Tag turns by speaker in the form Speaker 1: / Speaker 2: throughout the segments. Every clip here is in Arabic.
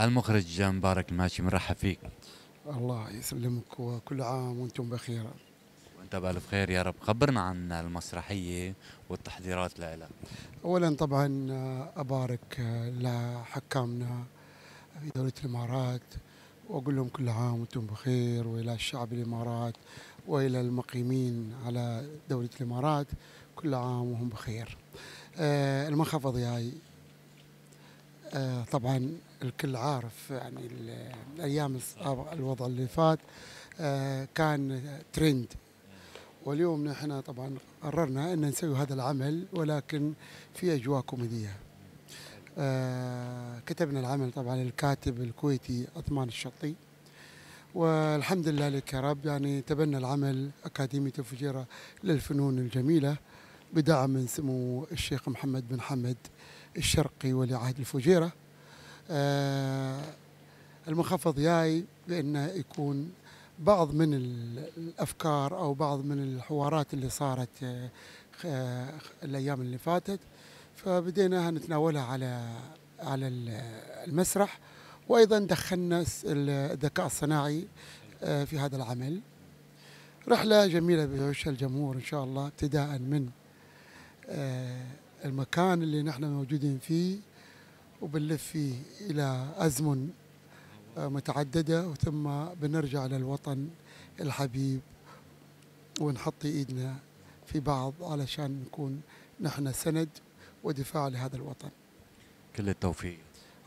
Speaker 1: المخرج مبارك الماشي مرحب فيك
Speaker 2: الله يسلمك وكل عام وانتم بخير
Speaker 1: وانت بالف خير يا رب خبرنا عن المسرحيه والتحضيرات لها
Speaker 2: اولا طبعا آه، ابارك آه، لحكامنا في دوله الامارات واقول لهم كل عام وانتم بخير والى الشعب الامارات والى المقيمين على دوله الامارات كل عام وهم بخير آه، المنخفض هاي طبعا الكل عارف يعني الايام الوضع اللي فات آه، كان ترند واليوم نحن طبعا قررنا ان نسوي هذا العمل ولكن في اجواء كوميديه آه، كتبنا العمل طبعا الكاتب الكويتي عثمان الشطي والحمد لله لك يا رب يعني تبنى العمل أكاديمية الفجيرة للفنون الجميلة بدعم من سمو الشيخ محمد بن حمد الشرقي ولي عهد الفجيره آه، المخفض جاي بأنه يكون بعض من الأفكار أو بعض من الحوارات اللي صارت آه، آه، الأيام اللي فاتت فبديناها نتناولها على على المسرح وأيضا دخلنا الذكاء الصناعي في هذا العمل رحلة جميلة بيعيشها الجمهور إن شاء الله ابتداء من المكان اللي نحن موجودين فيه وبنلف فيه إلى أزمن آه، متعددة وثم بنرجع للوطن الحبيب ونحط إيدنا في بعض علشان نكون نحن سند ودفاع لهذا الوطن
Speaker 1: كل التوفيق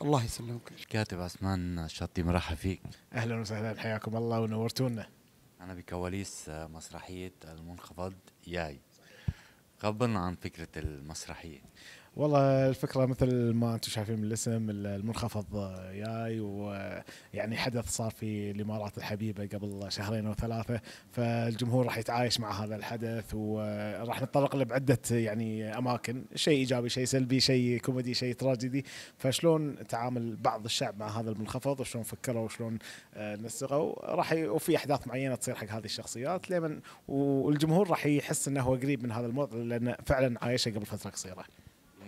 Speaker 1: الله يسلمك الكاتب عثمان الشطي مرحب فيك
Speaker 3: اهلا وسهلا حياكم الله ونورتونا
Speaker 1: انا بكواليس آه، مسرحيه المنخفض ياي غضا عن فكره المسرحيه
Speaker 3: والله الفكره مثل ما انتم شايفين من الاسم المنخفض جاي ويعني حدث صار في الامارات الحبيبه قبل شهرين او ثلاثه فالجمهور راح يتعايش مع هذا الحدث وراح نتطرق له بعده يعني اماكن شيء ايجابي شيء سلبي شيء كوميدي شيء تراجيدي فشلون تعامل بعض الشعب مع هذا المنخفض وشلون فكروا وشلون آه، نسقوا راح وفي احداث معينه تصير حق هذه الشخصيات لمن والجمهور راح يحس انه هو قريب من هذا الموضوع لانه فعلا عايشه قبل فتره قصيره.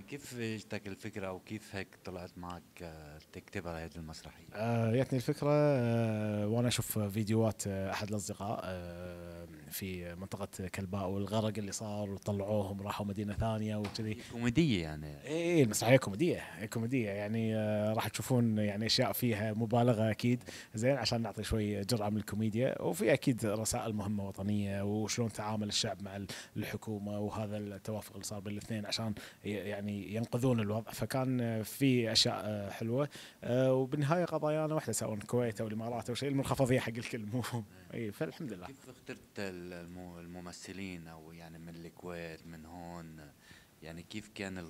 Speaker 1: كيف اجتك الفكره وكيف هيك طلعت معك آه، تكتبها هذه المسرحيه؟
Speaker 3: آه جاتني الفكره آه وانا اشوف فيديوهات آه احد الاصدقاء آه في منطقه كلباء والغرق اللي صار وطلعوهم راحوا مدينه ثانيه وكذي
Speaker 1: كوميديه يعني
Speaker 3: اي المسرحيه كوميديه كوميديه يعني آه، راح تشوفون يعني اشياء فيها مبالغه اكيد زين عشان نعطي شوي جرعه من الكوميديا وفي اكيد رسائل مهمه وطنيه وشلون تعامل الشعب مع الحكومه وهذا التوافق اللي صار بين الاثنين عشان يعني ينقذون الوضع فكان آه، في اشياء آه، حلوه وبالنهايه قضايانا واحده سواء الكويت او الامارات او شيء المنخفضيه حق الكل مو اي فالحمد لله
Speaker 1: كيف اخترت الممثلين او يعني من الكويت من هون يعني كيف كان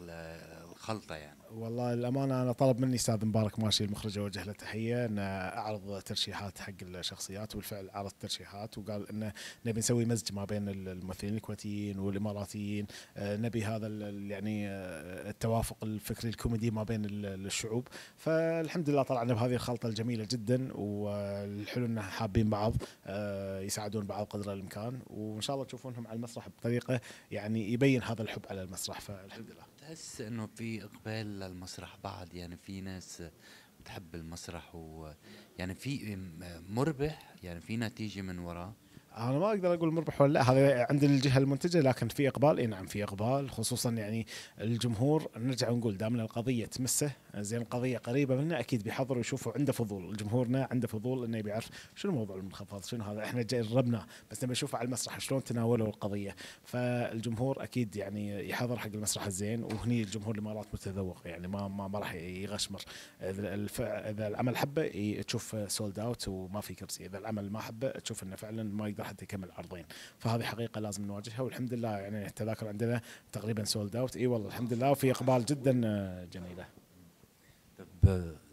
Speaker 1: الخلطه يعني؟
Speaker 3: والله الامانه انا طلب مني استاذ مبارك ماشي المخرج اوجه له تحيه ان اعرض ترشيحات حق الشخصيات وبالفعل عرض ترشيحات وقال انه نبي نسوي مزج ما بين الممثلين الكويتيين والاماراتيين آه، نبي هذا يعني آه، التوافق الفكري الكوميدي ما بين الشعوب فالحمد لله طلعنا بهذه الخلطه الجميله جدا والحلو ان حابين بعض آه، يساعدون بعض قدر الامكان وان شاء الله تشوفونهم على المسرح بطريقه يعني يبين هذا الحب على المسرح فالحمد لله
Speaker 1: تحس انه في اقبال للمسرح بعد يعني في ناس بتحب المسرح و يعني في مربح يعني في نتيجه من وراه
Speaker 3: انا ما اقدر اقول مربح ولا لا هذا عند الجهه المنتجه لكن في اقبال اي نعم في اقبال خصوصا يعني الجمهور نرجع ونقول دامنا القضيه تمسه زين القضيه قريبه منا اكيد بيحضروا يشوفوا عنده فضول جمهورنا عنده فضول انه يبي يعرف شنو موضوع المنخفض شنو هذا احنا جربناه بس نبي نشوفه على المسرح شلون تناولوا القضيه فالجمهور اكيد يعني يحضر حق المسرح الزين وهني الجمهور الامارات متذوق يعني ما ما, ما راح يغشمر اذا اذا العمل حبه تشوف سولد اوت وما في كرسي اذا العمل ما حبه تشوف انه فعلا ما يقدر حتى يكمل عرضين فهذه حقيقه لازم نواجهها والحمد لله يعني التذاكر عندنا تقريبا سولد اوت اي والله الحمد لله وفي اقبال جدا آه، جميله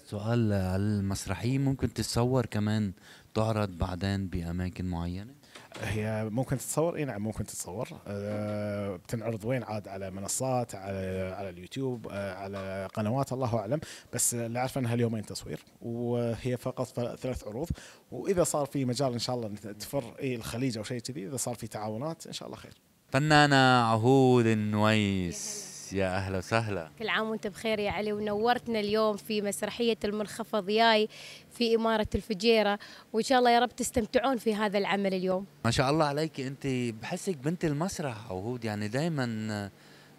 Speaker 1: سؤال على المسرحية ممكن تتصور كمان تعرض بعدين بأماكن معينة؟
Speaker 3: هي ممكن تتصور اي نعم ممكن تتصور أه بتنعرض وين عاد على منصات على على اليوتيوب أه على قنوات الله اعلم بس اللي عارفه انها اليومين تصوير وهي فقط ثلاث عروض واذا صار في مجال ان شاء الله تفر اي الخليج او شيء كذي اذا صار في تعاونات ان شاء الله خير
Speaker 1: فنانه عهود النويس يا اهلا وسهلا
Speaker 4: كل عام وانت بخير يا علي ونورتنا اليوم في مسرحيه المنخفض ياي في اماره الفجيره وان شاء الله يا رب تستمتعون في هذا العمل اليوم
Speaker 1: ما شاء الله عليك انت بحسك بنت المسرح عهود يعني دائما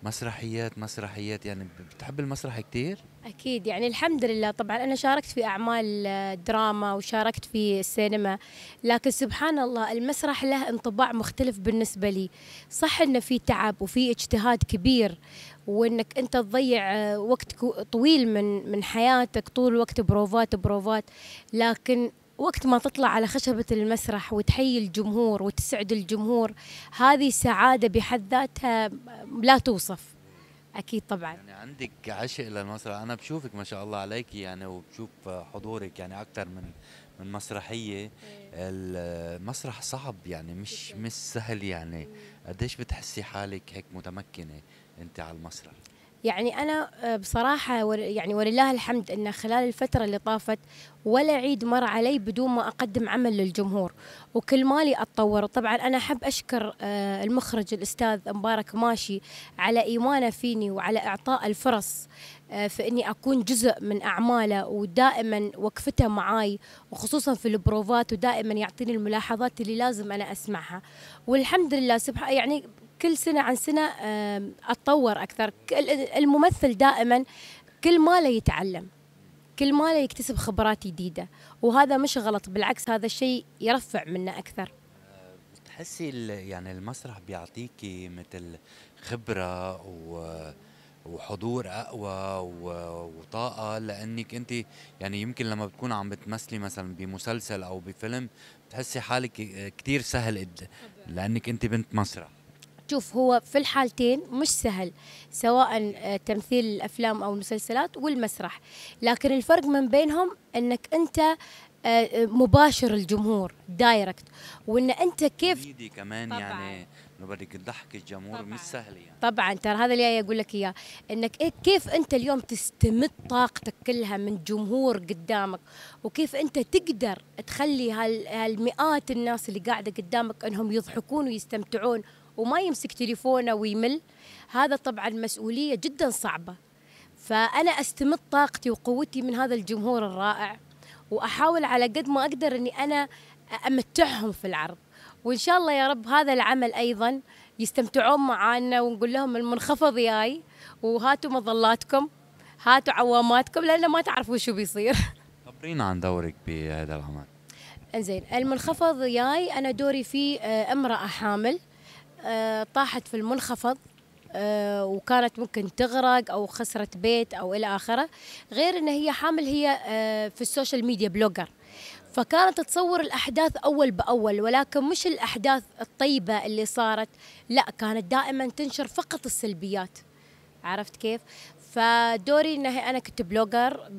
Speaker 1: مسرحيات مسرحيات يعني بتحب المسرح كثير؟
Speaker 4: اكيد يعني الحمد لله طبعا انا شاركت في اعمال دراما وشاركت في السينما لكن سبحان الله المسرح له انطباع مختلف بالنسبه لي صح انه في تعب وفي اجتهاد كبير وانك انت تضيع آه، وقت طويل من من حياتك طول الوقت بروفات بروفات لكن وقت ما تطلع على خشبة المسرح وتحيي الجمهور وتسعد الجمهور هذه سعادة بحد ذاتها لا توصف أكيد طبعا يعني
Speaker 1: عندك عشق للمسرح أنا بشوفك ما شاء الله عليك يعني وبشوف حضورك يعني أكثر من من مسرحية إيه. المسرح صعب يعني مش مش سهل يعني قديش بتحسي حالك هيك متمكنة انت على المسرح
Speaker 4: يعني انا آه، بصراحه يعني ولله الحمد ان خلال الفتره اللي طافت ولا عيد مر علي بدون ما اقدم عمل للجمهور وكل مالي اتطور طبعا انا احب اشكر آه، المخرج الاستاذ مبارك ماشي على ايمانه فيني وعلى اعطاء الفرص آه، في اني اكون جزء من اعماله ودائما وقفته معاي وخصوصا في البروفات ودائما يعطيني الملاحظات اللي لازم انا اسمعها والحمد لله سبحان يعني كل سنه عن سنه اتطور اكثر الممثل دائما كل ما لا يتعلم كل ما لا يكتسب خبرات جديده وهذا مش غلط بالعكس هذا الشيء يرفع منه اكثر
Speaker 1: تحسي يعني المسرح بيعطيكي مثل خبره و وحضور اقوى وطاقه لانك انت يعني يمكن لما بتكون عم بتمثلي مثلا بمسلسل او بفيلم بتحسي حالك كثير سهل لانك انت بنت مسرح
Speaker 4: شوف هو في الحالتين مش سهل سواء آه، تمثيل الافلام او المسلسلات والمسرح لكن الفرق من بينهم انك انت آه، آه، مباشر الجمهور دايركت وان انت كيف
Speaker 1: ايدي كمان يعني طبعاً. يعني بدك تضحك الجمهور مش سهل يعني
Speaker 4: طبعا ترى هذا اللي اقول لك اياه انك إيه كيف انت اليوم تستمد طاقتك كلها من جمهور قدامك وكيف انت تقدر تخلي هالمئات الناس اللي قاعده قدامك انهم يضحكون ويستمتعون وما يمسك تليفونه ويمل هذا طبعا مسؤولية جدا صعبة فأنا أستمد طاقتي وقوتي من هذا الجمهور الرائع وأحاول على قد ما أقدر أني أنا أمتعهم في العرض وإن شاء الله يا رب هذا العمل أيضا يستمتعون معانا ونقول لهم المنخفض جاي وهاتوا مظلاتكم هاتوا عواماتكم لأنه ما تعرفوا شو بيصير
Speaker 1: خبرينا عن دورك بهذا العمل
Speaker 4: انزين المنخفض جاي انا دوري فيه آه، امراه حامل آه، طاحت في المنخفض آه، وكانت ممكن تغرق او خسرت بيت او الى اخره غير ان هي حامل هي آه، في السوشيال ميديا بلوجر فكانت تصور الاحداث اول باول ولكن مش الاحداث الطيبه اللي صارت لا كانت دائما تنشر فقط السلبيات عرفت كيف فدوري انه انا كنت بلوجر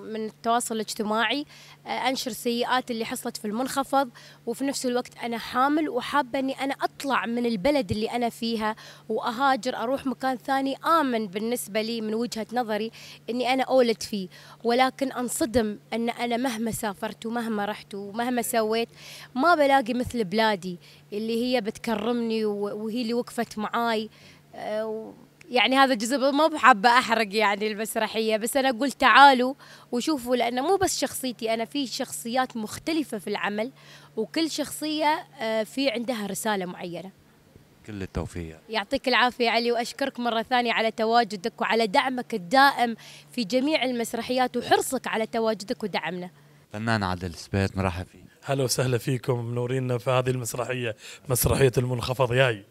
Speaker 4: من التواصل الاجتماعي آه، انشر سيئات اللي حصلت في المنخفض وفي نفس الوقت انا حامل وحابه اني انا اطلع من البلد اللي انا فيها واهاجر اروح مكان ثاني امن بالنسبه لي من وجهه نظري اني انا اولد فيه ولكن انصدم ان انا مهما سافرت ومهما رحت ومهما سويت ما بلاقي مثل بلادي اللي هي بتكرمني وهي اللي وقفت معاي آه، يعني هذا جزء ما بحابة أحرق يعني المسرحية بس أنا أقول تعالوا وشوفوا لأنه مو بس شخصيتي أنا في شخصيات مختلفة في العمل وكل شخصية آه، في عندها رسالة معينة
Speaker 1: كل التوفيق
Speaker 4: يعطيك العافية علي وأشكرك مرة ثانية على تواجدك وعلى دعمك الدائم في جميع المسرحيات وحرصك على تواجدك ودعمنا
Speaker 1: فنان عادل سبيت مرحب فيك
Speaker 5: هلا وسهلا فيكم منورينا في هذه المسرحية مسرحية المنخفض ياي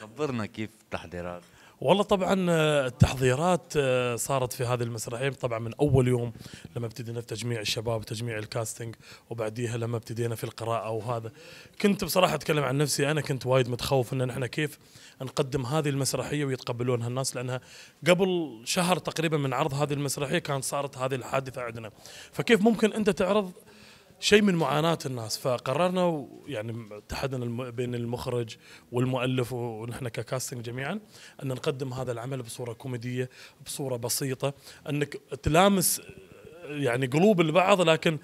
Speaker 5: خبرنا
Speaker 1: كيف التحضيرات
Speaker 5: والله طبعا آه، التحضيرات آه، صارت في هذه المسرحيه طبعا من اول يوم لما ابتدينا في تجميع الشباب وتجميع الكاستنج وبعديها لما ابتدينا في القراءه وهذا كنت بصراحه اتكلم عن نفسي انا كنت وايد متخوف ان احنا كيف نقدم هذه المسرحيه ويتقبلونها الناس لانها قبل شهر تقريبا من عرض هذه المسرحيه كانت صارت هذه الحادثه عندنا فكيف ممكن انت تعرض شيء من معاناه الناس فقررنا يعني اتحدنا بين المخرج والمؤلف ونحن ككاستنج جميعا ان نقدم هذا العمل بصوره كوميديه بصوره بسيطه انك تلامس يعني قلوب البعض لكن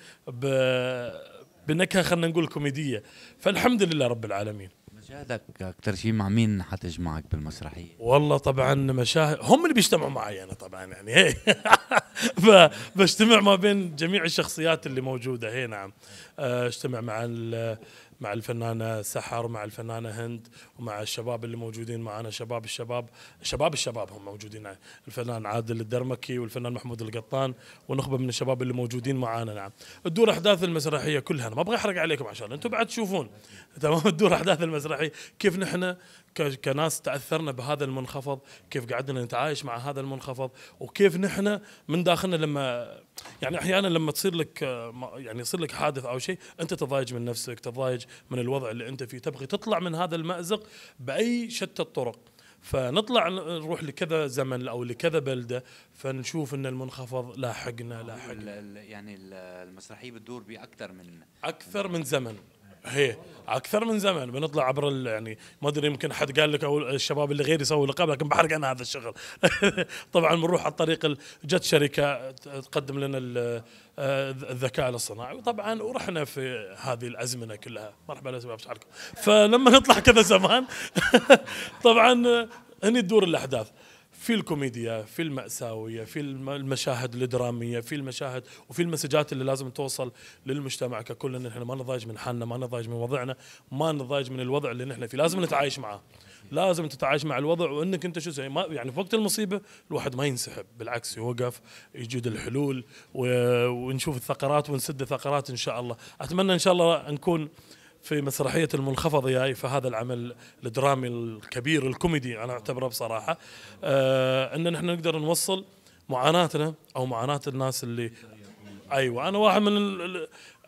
Speaker 5: بنكهه خلينا نقول كوميديه فالحمد لله رب العالمين مشاهدك
Speaker 1: اكثر شيء مع مين حتجمعك بالمسرحيه؟
Speaker 5: والله طبعا مشاهد هم اللي بيجتمعوا معي انا طبعا يعني فبجتمع ما بين جميع الشخصيات اللي موجوده هي نعم آه، اجتمع مع مع الفنانه سحر مع الفنانه هند ومع الشباب اللي موجودين معنا شباب الشباب شباب الشباب هم موجودين الفنان عادل الدرمكي والفنان محمود القطان ونخبه من الشباب اللي موجودين معانا نعم تدور احداث المسرحيه كلها انا ما ابغى احرق عليكم عشان انتم بعد تشوفون تمام تدور احداث المسرحيه كيف نحن كناس تاثرنا بهذا المنخفض كيف قعدنا نتعايش مع هذا المنخفض وكيف نحن من داخلنا لما يعني احيانا لما تصير لك يعني يصير لك حادث او شيء انت تضايج من نفسك تضايج من الوضع اللي انت فيه تبغي تطلع من هذا المازق باي شتى الطرق فنطلع نروح لكذا زمن او لكذا بلده فنشوف ان المنخفض لاحقنا
Speaker 1: لاحقنا يعني المسرحيه بتدور باكثر من
Speaker 5: اكثر من زمن هي اكثر من زمن بنطلع عبر يعني ما ادري يمكن حد قال لك او الشباب اللي غير يسوي لقب لكن بحرق انا هذا الشغل طبعا بنروح على الطريق جت شركه تقدم لنا آه، الذكاء الاصطناعي وطبعا ورحنا في هذه الازمنه كلها مرحبا يا شباب فلما نطلع كذا زمان طبعا هني تدور الاحداث في الكوميديا في المأساوية في المشاهد الدرامية في المشاهد وفي المسجات اللي لازم توصل للمجتمع ككل ان احنا ما نضايج من حالنا ما نضايج من وضعنا ما نضايج من الوضع اللي نحن فيه لازم نتعايش معاه لازم تتعايش مع الوضع وانك انت شو زي ما يعني في وقت المصيبه الواحد ما ينسحب بالعكس يوقف يجد الحلول ونشوف الثقرات ونسد الثقرات ان شاء الله اتمنى ان شاء الله نكون في مسرحيه المنخفض ياي فهذا العمل الدرامي الكبير الكوميدي انا اعتبره بصراحه آه ان نحن نقدر نوصل معاناتنا او معاناه الناس اللي ايوه انا واحد من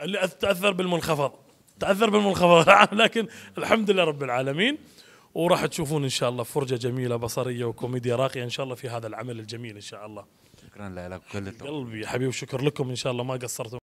Speaker 5: اللي تاثر بالمنخفض تاثر بالمنخفض لكن الحمد لله رب العالمين وراح تشوفون ان شاء الله فرجه جميله بصريه وكوميديا راقيه ان شاء الله في هذا العمل الجميل ان شاء الله
Speaker 1: شكرا لك كل
Speaker 5: قلبي حبيبي وشكر لكم ان شاء الله ما قصرتم